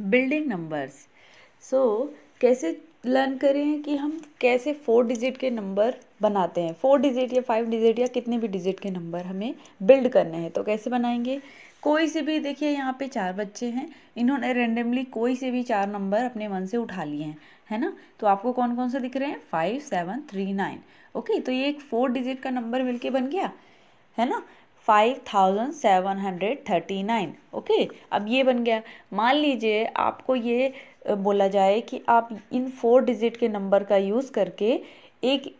Building numbers so कैसे learn करें कि हम कैसे फोर डिजिट के नंबर बनाते हैं फोर डिजिट या फाइव डिजिट या कितने भी डिजिट के नंबर हमें बिल्ड करने हैं तो कैसे बनाएंगे कोई से भी देखिए यहाँ पे चार बच्चे हैं इन्होंने रेंडमली कोई से भी चार नंबर अपने मन से उठा लिए हैं है ना तो आपको कौन कौन से दिख रहे हैं five seven three nine okay तो ये एक फोर डिजिट का नंबर मिलके बन गया है ना five thousand seven hundred thirty nine okay अब ये बन गया मान लीजिए आपको ये बोला जाए कि आप इन फोर डिजिट के नंबर का यूज़ करके एक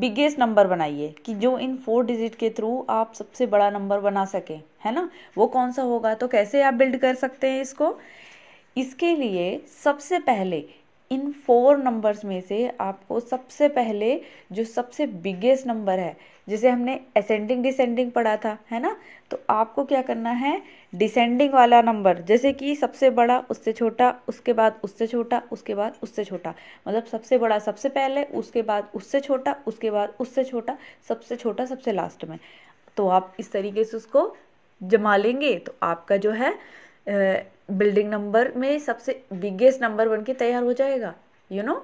बिगेस्ट नंबर बनाइए कि जो इन फोर डिजिट के थ्रू आप सबसे बड़ा नंबर बना सकें है ना वो कौन सा होगा तो कैसे आप बिल्ड कर सकते हैं इसको इसके लिए सबसे पहले इन फोर नंबर्स में से आपको सबसे पहले जो सबसे बिगेस्ट नंबर है जिसे हमने असेंडिंग डिसेंडिंग पढ़ा था है ना तो आपको क्या करना है डिसेंडिंग वाला नंबर जैसे कि सबसे बड़ा उससे छोटा उसके बाद उससे छोटा उसके बाद उससे छोटा मतलब सबसे बड़ा सबसे पहले उसके बाद उससे छोटा उसके बाद उससे छोटा सबसे छोटा सबसे लास्ट में तो आप इस तरीके से उसको जमा लेंगे तो आपका जो है बिल्डिंग नंबर में सबसे बिगेस्ट नंबर बन के तैयार हो जाएगा यू you नो know?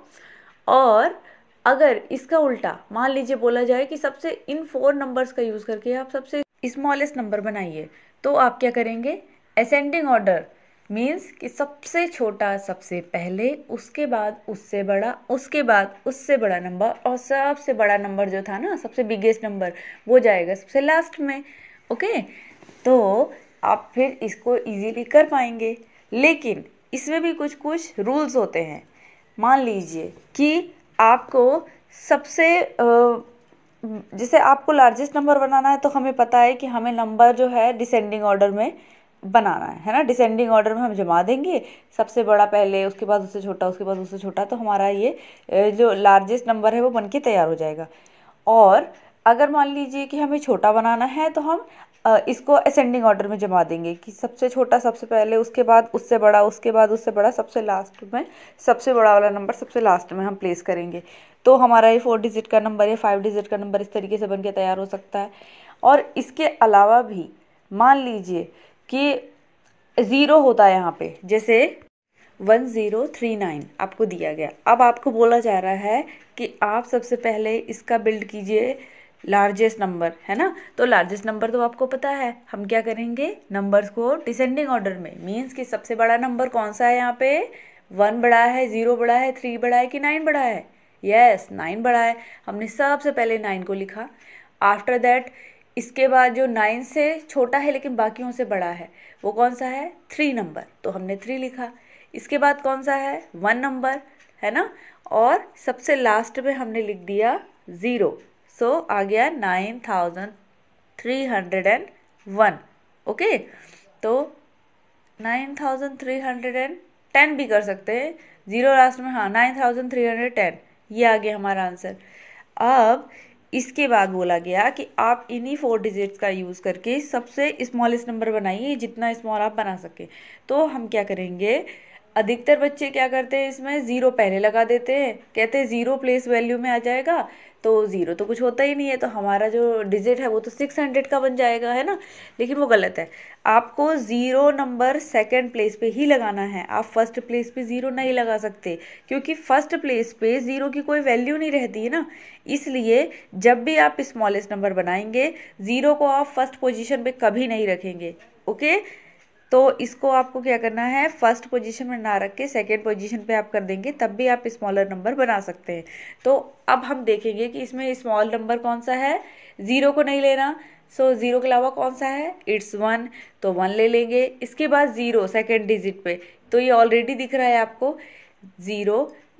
और अगर इसका उल्टा मान लीजिए बोला जाए कि सबसे इन फोर नंबर्स का यूज़ करके आप सबसे स्मॉलेस्ट नंबर बनाइए तो आप क्या करेंगे असेंडिंग ऑर्डर मीन्स कि सबसे छोटा सबसे पहले उसके बाद उससे बड़ा उसके बाद उससे बड़ा नंबर और सबसे बड़ा नंबर जो था ना सबसे बिगेस्ट नंबर वो जाएगा सबसे लास्ट में ओके तो आप फिर इसको इजीली कर पाएंगे लेकिन इसमें भी कुछ कुछ रूल्स होते हैं मान लीजिए कि आपको सबसे जैसे आपको लार्जेस्ट नंबर बनाना है तो हमें पता है कि हमें नंबर जो है डिसेंडिंग ऑर्डर में बनाना है है ना डिसेंडिंग ऑर्डर में हम जमा देंगे सबसे बड़ा पहले उसके बाद उससे छोटा उसके बाद उससे छोटा तो हमारा ये जो लार्जेस्ट नंबर है वो बन के तैयार हो जाएगा और अगर मान लीजिए कि हमें छोटा बनाना है तो हम इसको असेंडिंग ऑर्डर में जमा देंगे कि सबसे छोटा सबसे पहले उसके बाद उससे बड़ा उसके बाद उससे बड़ा सबसे लास्ट में सबसे बड़ा वाला नंबर सबसे लास्ट में हम प्लेस करेंगे तो हमारा ये फोर डिजिट का नंबर या फाइव डिजिट का नंबर इस तरीके से बन के तैयार हो सकता है और इसके अलावा भी मान लीजिए कि ज़ीरो होता है यहाँ पे जैसे वन ज़ीरो थ्री नाइन आपको दिया गया अब आपको बोला जा रहा है कि आप सबसे पहले इसका बिल्ड कीजिए लार्जेस्ट नंबर है ना तो लार्जेस्ट नंबर तो आपको पता है हम क्या करेंगे नंबर्स को डिसेंडिंग ऑर्डर में मीन्स कि सबसे बड़ा नंबर कौन सा है यहाँ पे वन बड़ा है ज़ीरो बड़ा है थ्री बड़ा है कि नाइन बड़ा है यस नाइन बड़ा है हमने सबसे पहले नाइन को लिखा आफ्टर दैट इसके बाद जो नाइन से छोटा है लेकिन बाकियों से बड़ा है वो कौन सा है थ्री नंबर तो हमने थ्री लिखा इसके बाद कौन सा है वन नंबर है ना और सबसे लास्ट में हमने लिख दिया ज़ीरो सो आ गया nine thousand three hundred and one okay तो nine thousand three hundred and ten भी कर सकते हैं ज़ीरो लास्ट में हाँ nine thousand three hundred ten ये आ गया हमारा आंसर अब इसके बाद बोला गया कि आप इन्हीं फोर डिजिट्स का यूज़ करके सबसे स्मॉलेस्ट नंबर बनाइए जितना स्मॉल आप बना सकें तो हम क्या करेंगे अधिकतर बच्चे क्या करते हैं इसमें ज़ीरो पहले लगा देते हैं कहते हैं ज़ीरो प्लेस वैल्यू में आ जाएगा तो ज़ीरो तो कुछ होता ही नहीं है तो हमारा जो डिजिट है वो तो सिक्स हंड्रेड का बन जाएगा है ना लेकिन वो गलत है आपको ज़ीरो नंबर सेकंड प्लेस पे ही लगाना है आप फर्स्ट प्लेस पे ज़ीरो नहीं लगा सकते क्योंकि फर्स्ट प्लेस पे ज़ीरो की कोई वैल्यू नहीं रहती है ना इसलिए जब भी आप स्मॉलेस्ट नंबर बनाएंगे ज़ीरो को आप फर्स्ट पोजिशन पर कभी नहीं रखेंगे ओके तो इसको आपको क्या करना है फर्स्ट पोजीशन में ना रख के सेकेंड पोजीशन पे आप कर देंगे तब भी आप स्मॉलर नंबर बना सकते हैं तो अब हम देखेंगे कि इसमें स्मॉल नंबर कौन सा है ज़ीरो को नहीं लेना सो ज़ीरो के अलावा कौन सा है इट्स वन तो वन ले लेंगे इसके बाद ज़ीरो सेकेंड डिजिट पे तो ये ऑलरेडी दिख रहा है आपको ज़ीरो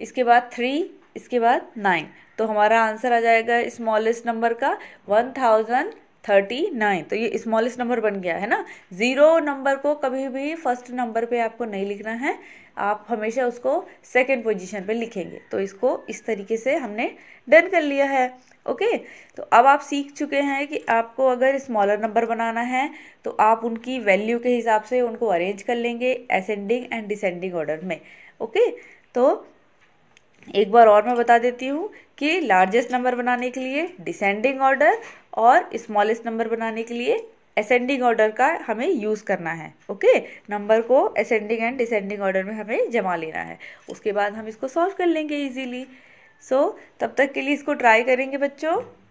इसके बाद थ्री इसके बाद नाइन तो हमारा आंसर आ जाएगा स्मॉलेस्ट नंबर का वन थाउजेंड थर्टी नाइन तो ये स्मॉलेस्ट नंबर बन गया है ना ज़ीरो नंबर को कभी भी फर्स्ट नंबर पे आपको नहीं लिखना है आप हमेशा उसको सेकंड पोजीशन पे लिखेंगे तो इसको इस तरीके से हमने डन कर लिया है ओके तो अब आप सीख चुके हैं कि आपको अगर स्मॉलर नंबर बनाना है तो आप उनकी वैल्यू के हिसाब से उनको अरेंज कर लेंगे असेंडिंग एंड डिसेंडिंग ऑर्डर में ओके तो एक बार और मैं बता देती हूँ कि लार्जेस्ट नंबर बनाने के लिए डिसेंडिंग ऑर्डर और स्मॉलेस्ट नंबर बनाने के लिए असेंडिंग ऑर्डर का हमें यूज़ करना है ओके नंबर को असेंडिंग एंड डिसेंडिंग ऑर्डर में हमें जमा लेना है उसके बाद हम इसको सॉल्व कर लेंगे इजीली सो so, तब तक के लिए इसको ट्राई करेंगे बच्चों